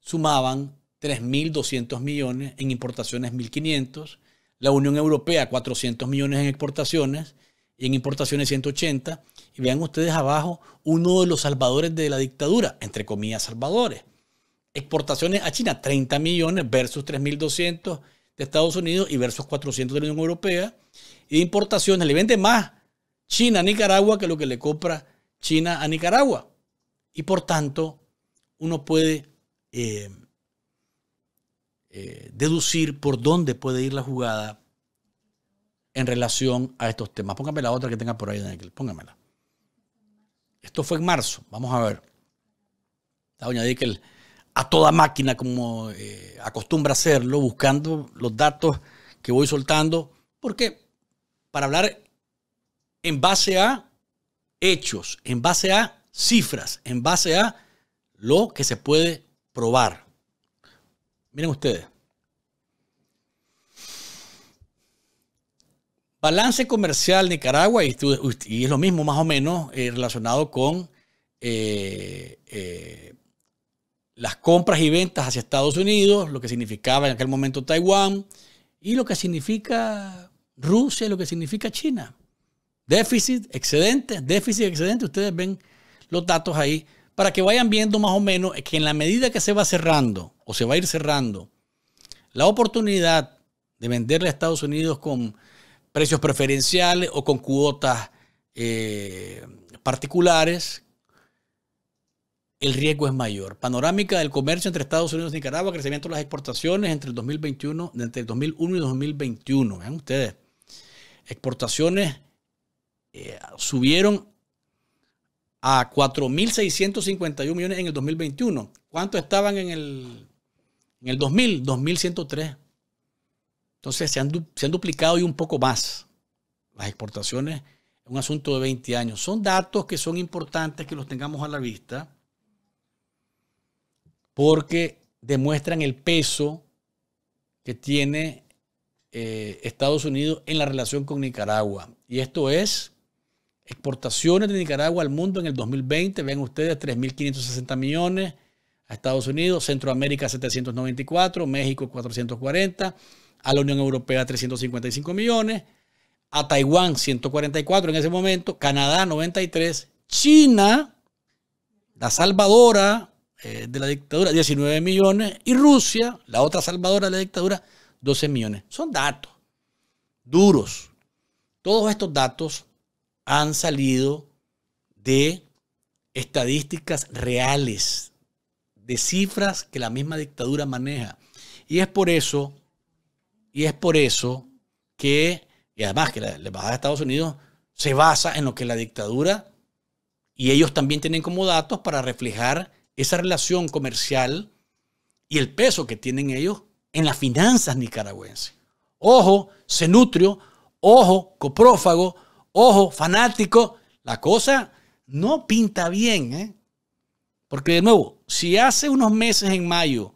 sumaban 3.200 millones, en importaciones 1.500, la Unión Europea 400 millones en exportaciones y en importaciones 180. Y vean ustedes abajo uno de los salvadores de la dictadura, entre comillas salvadores. Exportaciones a China 30 millones versus 3.200 de Estados Unidos y versus 400 de la Unión Europea. Y de importaciones le vende más China a Nicaragua que lo que le compra China a Nicaragua. Y por tanto, uno puede eh, eh, deducir por dónde puede ir la jugada en relación a estos temas. Póngame la otra que tenga por ahí, Daniel. Póngamela. Esto fue en marzo. Vamos a ver. La doña Dickel a toda máquina, como eh, acostumbra hacerlo, buscando los datos que voy soltando. Porque para hablar en base a hechos, en base a cifras en base a lo que se puede probar. Miren ustedes. Balance comercial Nicaragua, y, es lo mismo más o menos eh, relacionado con eh, eh, las compras y ventas hacia Estados Unidos, lo que significaba en aquel momento Taiwán, y lo que significa Rusia, y lo que significa China. Déficit, excedente, déficit, excedente, ustedes ven los datos ahí para que vayan viendo más o menos que en la medida que se va cerrando o se va a ir cerrando la oportunidad de venderle a Estados Unidos con precios preferenciales o con cuotas eh, particulares, el riesgo es mayor. Panorámica del comercio entre Estados Unidos y Nicaragua, crecimiento de las exportaciones entre el 2021, entre el 2001 y 2021. Vean ustedes, exportaciones eh, subieron a 4.651 millones en el 2021. ¿Cuánto estaban en el, en el 2000? 2.103. Entonces se han, duplicado y un poco más las exportaciones un asunto de 20 años. Son datos que son importantes que los tengamos a la vista porque demuestran el peso que tiene eh, Estados Unidos en la relación con Nicaragua. Y esto es Exportaciones de Nicaragua al mundo en el 2020, ven ustedes, 3.560 millones a Estados Unidos, Centroamérica 794, México 440, a la Unión Europea 355 millones, a Taiwán 144 en ese momento, Canadá 93, China, la salvadora eh, de la dictadura 19 millones y Rusia, la otra salvadora de la dictadura 12 millones. Son datos duros. Todos estos datos han salido de estadísticas reales, de cifras que la misma dictadura maneja. Y es por eso, y es por eso que, y además que la, Embajada de Estados Unidos se basa en lo que la dictadura y ellos también tienen como datos para reflejar esa relación comercial y el peso que tienen ellos en las finanzas nicaragüenses. Ojo, Cenutrio, ojo, Coprófago, ojo, fanático, la cosa no pinta bien. ¿eh? Porque de nuevo, si hace unos meses en mayo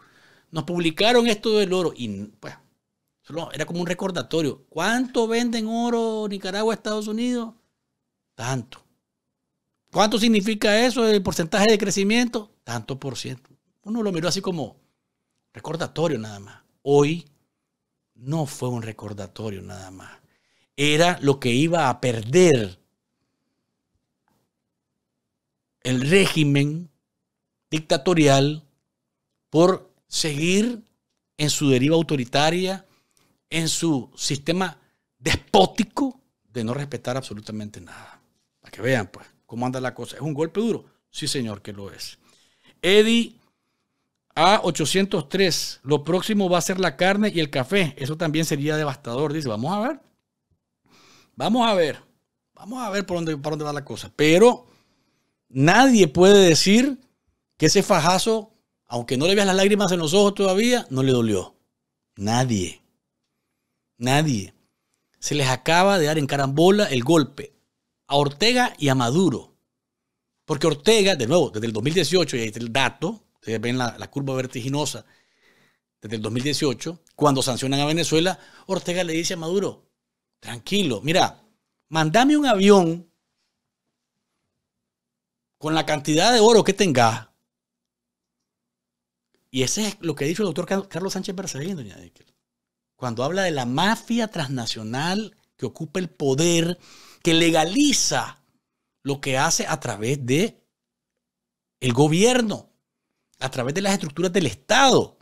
nos publicaron esto del oro y pues era como un recordatorio. ¿Cuánto venden oro Nicaragua, Estados Unidos? Tanto. ¿Cuánto significa eso? El porcentaje de crecimiento, tanto por ciento. Uno lo miró así como recordatorio nada más. Hoy no fue un recordatorio nada más era lo que iba a perder el régimen dictatorial por seguir en su deriva autoritaria, en su sistema despótico de no respetar absolutamente nada. Para que vean, pues, cómo anda la cosa. ¿Es un golpe duro? Sí, señor, que lo es. Eddie A803, lo próximo va a ser la carne y el café. Eso también sería devastador, dice. Vamos a ver. Vamos a ver, vamos a ver por dónde, dónde va la cosa. Pero nadie puede decir que ese fajazo, aunque no le veas las lágrimas en los ojos todavía, no le dolió. Nadie. Nadie. Se les acaba de dar en carambola el golpe a Ortega y a Maduro. Porque Ortega, de nuevo, desde el 2018, y ahí está el dato, ustedes ven la curva vertiginosa, desde el 2018, cuando sancionan a Venezuela, Ortega le dice a Maduro, Tranquilo, mira, mandame un avión con la cantidad de oro que tengas. Y ese es lo que ha dicho el doctor Carlos Sánchez Berzaín, doña cuando habla de la mafia transnacional que ocupa el poder, que legaliza lo que hace a través de el gobierno, a través de las estructuras del Estado.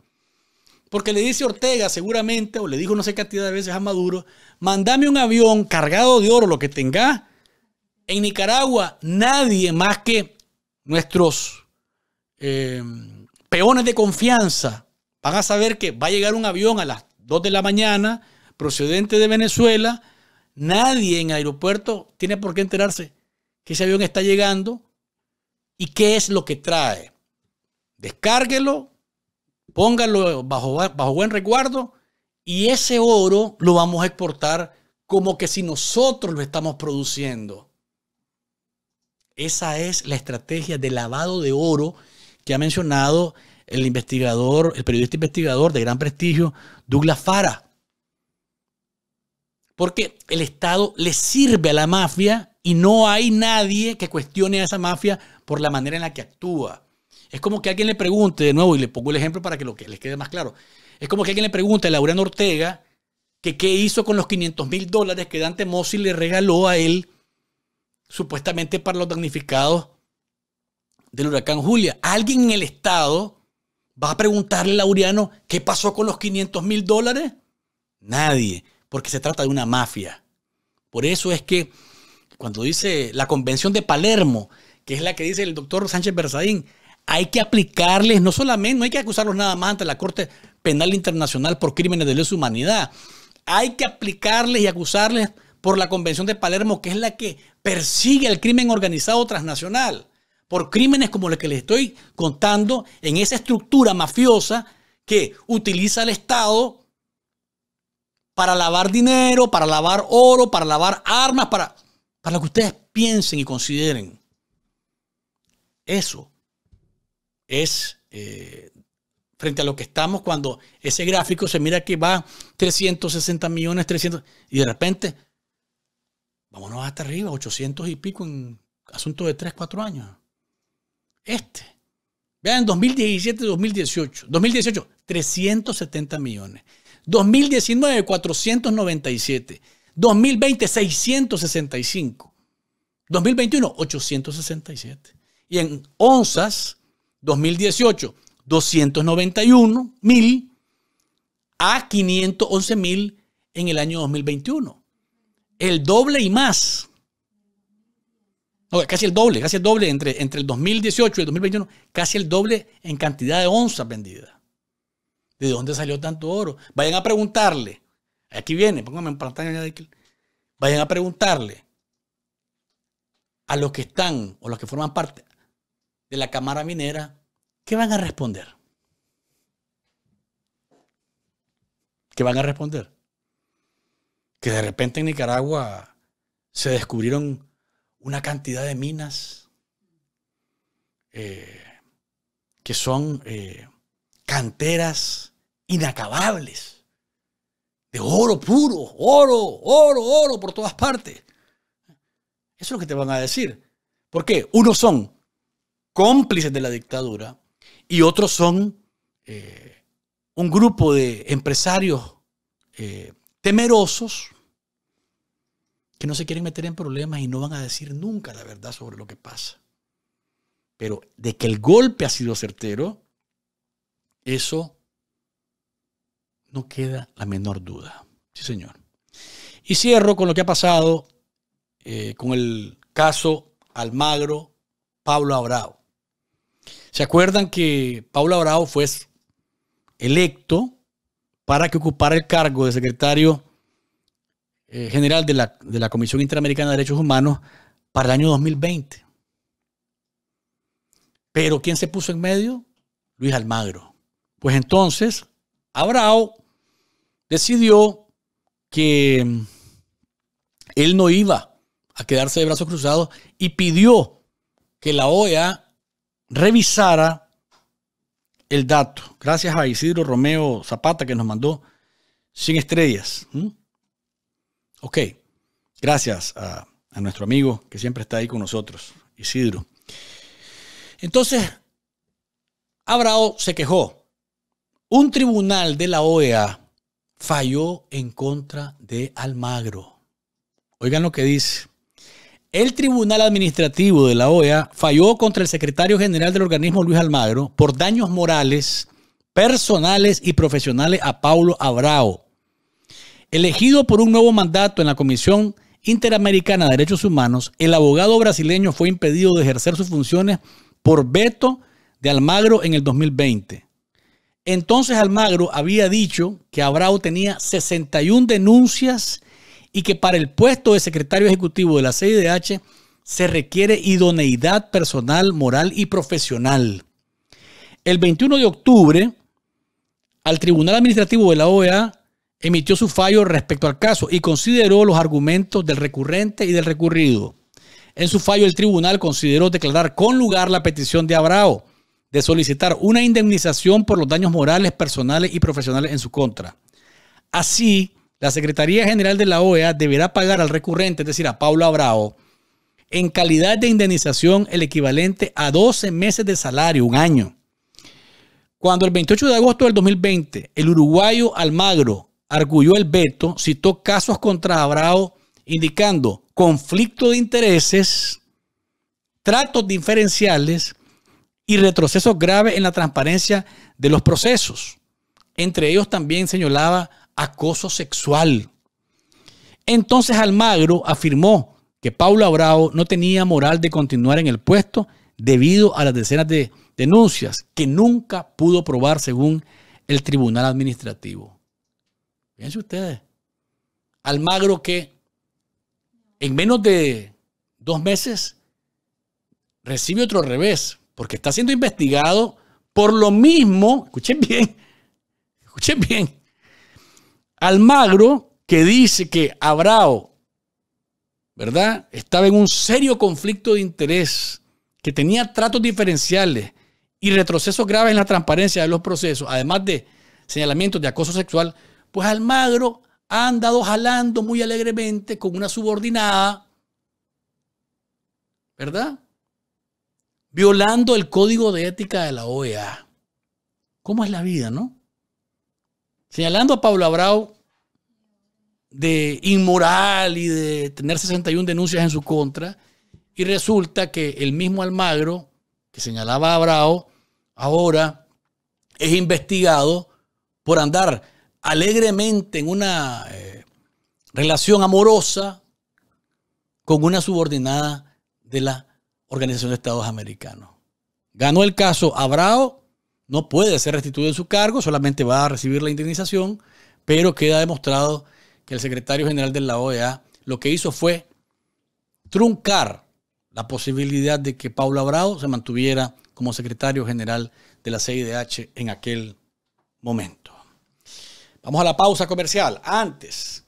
Porque le dice Ortega seguramente, o le dijo no sé cantidad de veces a Maduro, mandame un avión cargado de oro, lo que tenga. En Nicaragua nadie más que nuestros eh, peones de confianza van a saber que va a llegar un avión a las 2 de la mañana procedente de Venezuela. Nadie en aeropuerto tiene por qué enterarse que ese avión está llegando y qué es lo que trae. Descárguelo, pónganlo bajo, bajo buen recuerdo y ese oro lo vamos a exportar como que si nosotros lo estamos produciendo. Esa es la estrategia de lavado de oro que ha mencionado el investigador, el periodista investigador de gran prestigio, Douglas Fara. Porque el Estado le sirve a la mafia y no hay nadie que cuestione a esa mafia por la manera en la que actúa. Es como que alguien le pregunte, de nuevo, y le pongo el ejemplo para que, lo les quede más claro. Es como que alguien le pregunte a Laureano Ortega que qué hizo con los 500 mil dólares que Dante Mossi le regaló a él, supuestamente para los damnificados del huracán Julia. Alguien en el Estado va a preguntarle a Laureano qué pasó con los 500 mil dólares. Nadie, porque se trata de una mafia. Por eso es que cuando dice la Convención de Palermo, que es la que dice el doctor Sánchez Bersadín hay que aplicarles, no solamente, no hay que acusarlos nada más ante la Corte Penal Internacional por crímenes de lesa humanidad. Hay que aplicarles y acusarles por la Convención de Palermo, que es la que persigue el crimen organizado transnacional, por crímenes como los que les estoy contando en esa estructura mafiosa que utiliza el Estado para lavar dinero, para lavar oro, para lavar armas, para, para lo que ustedes piensen y consideren. Eso es eh, frente a lo que estamos cuando ese gráfico se mira que va 360 millones, 300, y de repente, vámonos hasta arriba, 800 y pico en asunto de 3, 4 años. Este. Vean, 2017, 2018. 2018, 370 millones. 2019, 497. 2020, 665. 2021, 867. Y en onzas, 2018, 291 mil a 511 mil en el año 2021. El doble y más. casi el doble, casi el doble entre, entre el 2018 y el 2021, casi el doble en cantidad de onzas vendidas. ¿De dónde salió tanto oro? Vayan a preguntarle. Aquí viene, pónganme en pantalla. Vayan a preguntarle a los que están o los que forman parte la Cámara Minera, ¿qué van a responder? ¿Qué van a responder? Que de repente en Nicaragua se descubrieron una cantidad de minas eh, que son eh, canteras inacabables, de oro puro, oro, oro, oro por todas partes. Eso es lo que te van a decir. ¿Por qué? Unos son cómplices de la dictadura y otros son eh, un grupo de empresarios eh, temerosos que no se quieren meter en problemas y no van a decir nunca la verdad sobre lo que pasa. Pero de que el golpe ha sido certero, eso no queda la menor duda. Sí, señor. Y cierro con lo que ha pasado eh, con el caso Almagro Pablo Abrao. ¿Se acuerdan que Paula Bravo fue electo para que ocupara el cargo de secretario eh, general de la, de la Comisión Interamericana de Derechos Humanos para el año 2020? Pero ¿quién se puso en medio? Luis Almagro. Pues entonces, Abrao decidió que mm, él no iba a quedarse de brazos cruzados y pidió que la OEA revisara el dato. Gracias a Isidro Romeo Zapata que nos mandó sin estrellas. Ok, gracias a, a nuestro amigo que siempre está ahí con nosotros, Isidro. Entonces, Abrao se quejó. Un tribunal de la OEA falló en contra de Almagro. Oigan lo que dice. El Tribunal Administrativo de la OEA falló contra el secretario general del organismo Luis Almagro por daños morales, personales y profesionales a Paulo Abrao. Elegido por un nuevo mandato en la Comisión Interamericana de Derechos Humanos, el abogado brasileño fue impedido de ejercer sus funciones por veto de Almagro en el 2020. Entonces Almagro había dicho que Abrao tenía 61 denuncias y que para el puesto de secretario ejecutivo de la CIDH se requiere idoneidad personal, moral y profesional. El 21 de octubre, al Tribunal Administrativo de la OEA emitió su fallo respecto al caso y consideró los argumentos del recurrente y del recurrido. En su fallo, el tribunal consideró declarar con lugar la petición de Abrao de solicitar una indemnización por los daños morales, personales y profesionales en su contra. Así, la Secretaría General de la OEA deberá pagar al recurrente, es decir, a Pablo Abrao, en calidad de indemnización el equivalente a 12 meses de salario, un año. Cuando el 28 de agosto del 2020 el uruguayo Almagro arguyó el veto, citó casos contra Abrao indicando conflicto de intereses, tratos diferenciales y retrocesos graves en la transparencia de los procesos. Entre ellos también señalaba acoso sexual. Entonces Almagro afirmó que Paula Bravo no tenía moral de continuar en el puesto debido a las decenas de denuncias que nunca pudo probar según el Tribunal Administrativo. Fíjense ustedes, Almagro que en menos de dos meses recibe otro revés, porque está siendo investigado por lo mismo, escuchen bien, escuchen bien, Almagro, que dice que Abrao, ¿verdad? Estaba en un serio conflicto de interés, que tenía tratos diferenciales y retrocesos graves en la transparencia de los procesos, además de señalamientos de acoso sexual, pues Almagro ha andado jalando muy alegremente con una subordinada, ¿verdad? Violando el código de ética de la OEA. ¿Cómo es la vida, no? Señalando a Pablo Abrao de inmoral y de tener 61 denuncias en su contra. Y resulta que el mismo Almagro, que señalaba a Bravo, ahora es investigado por andar alegremente en una eh, relación amorosa con una subordinada de la Organización de Estados Americanos. Ganó el caso Abrao no puede ser restituido en su cargo, solamente va a recibir la indemnización, pero queda demostrado que el secretario general de la OEA lo que hizo fue truncar la posibilidad de que Paula Bravo se mantuviera como secretario general de la CIDH en aquel momento. Vamos a la pausa comercial. Antes,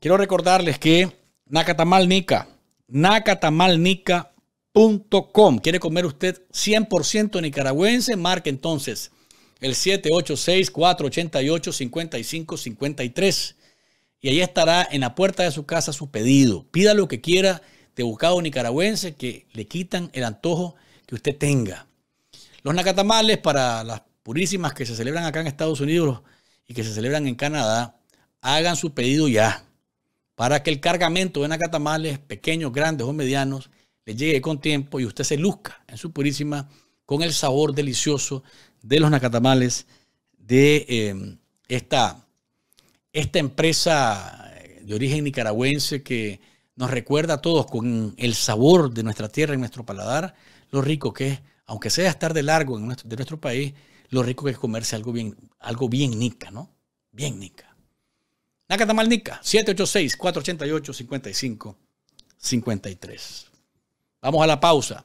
quiero recordarles que Nacatamalnica, nacatamalnica.com. ¿Quiere comer usted 100% nicaragüense? Marque entonces el 786-488-5553 y ahí estará en la puerta de su casa su pedido. Pida lo que quiera de buscado nicaragüense que le quitan el antojo que usted tenga. Los nacatamales para las purísimas que se celebran acá en Estados Unidos y que se celebran en Canadá, hagan su pedido ya para que el cargamento de nacatamales, pequeños, grandes o medianos, le llegue con tiempo y usted se luzca en su purísima con el sabor delicioso de los nacatamales de eh, esta esta empresa de origen nicaragüense que nos recuerda a todos con el sabor de nuestra tierra y nuestro paladar, lo rico que es, aunque sea estar de largo en nuestro, de nuestro país, lo rico que es comerse algo bien, algo bien nica, ¿no? Bien nica. Nacatamal Nica, 786-488-5553. Vamos a la pausa.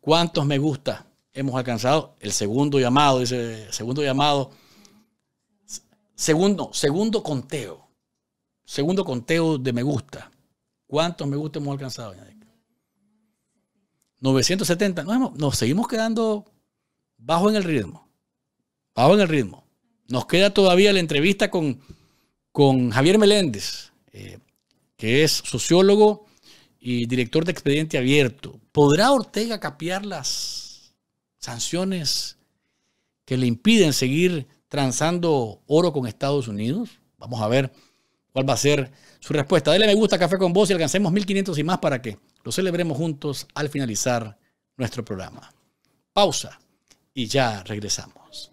¿Cuántos me gusta hemos alcanzado? El segundo llamado, dice, segundo llamado Segundo, segundo conteo. Segundo conteo de me gusta. ¿Cuántos me gusta hemos alcanzado, doña 970. Nos, seguimos quedando bajo en el ritmo. Bajo en el ritmo. Nos queda todavía la entrevista con, con Javier Meléndez, eh, que es sociólogo y director de expediente abierto. ¿Podrá Ortega capear las sanciones que le impiden seguir transando oro con Estados Unidos? Vamos a ver cuál va a ser su respuesta. Dale me gusta Café con Vos y alcancemos 1500 y más para que lo celebremos juntos al finalizar nuestro programa. Pausa y ya regresamos.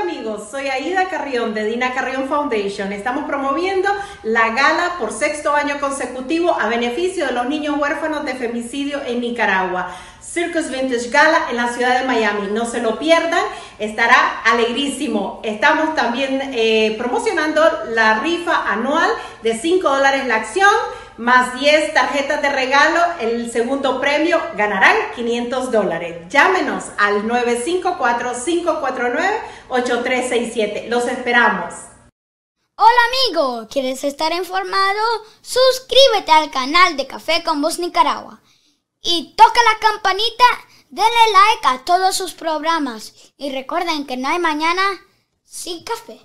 amigos, soy Aida Carrión de Dina Carrión Foundation. Estamos promoviendo la gala por sexto año consecutivo a beneficio de los niños huérfanos de femicidio en Nicaragua. Circus Vintage Gala en la ciudad de Miami. No se lo pierdan, estará alegrísimo. Estamos también eh, promocionando la rifa anual de 5 dólares la acción más 10 tarjetas de regalo, el segundo premio ganarán 500 dólares. Llámenos al 954-549-8367. Los esperamos. Hola amigo, ¿quieres estar informado? Suscríbete al canal de Café con Voz Nicaragua y toca la campanita, denle like a todos sus programas y recuerden que no hay mañana sin café.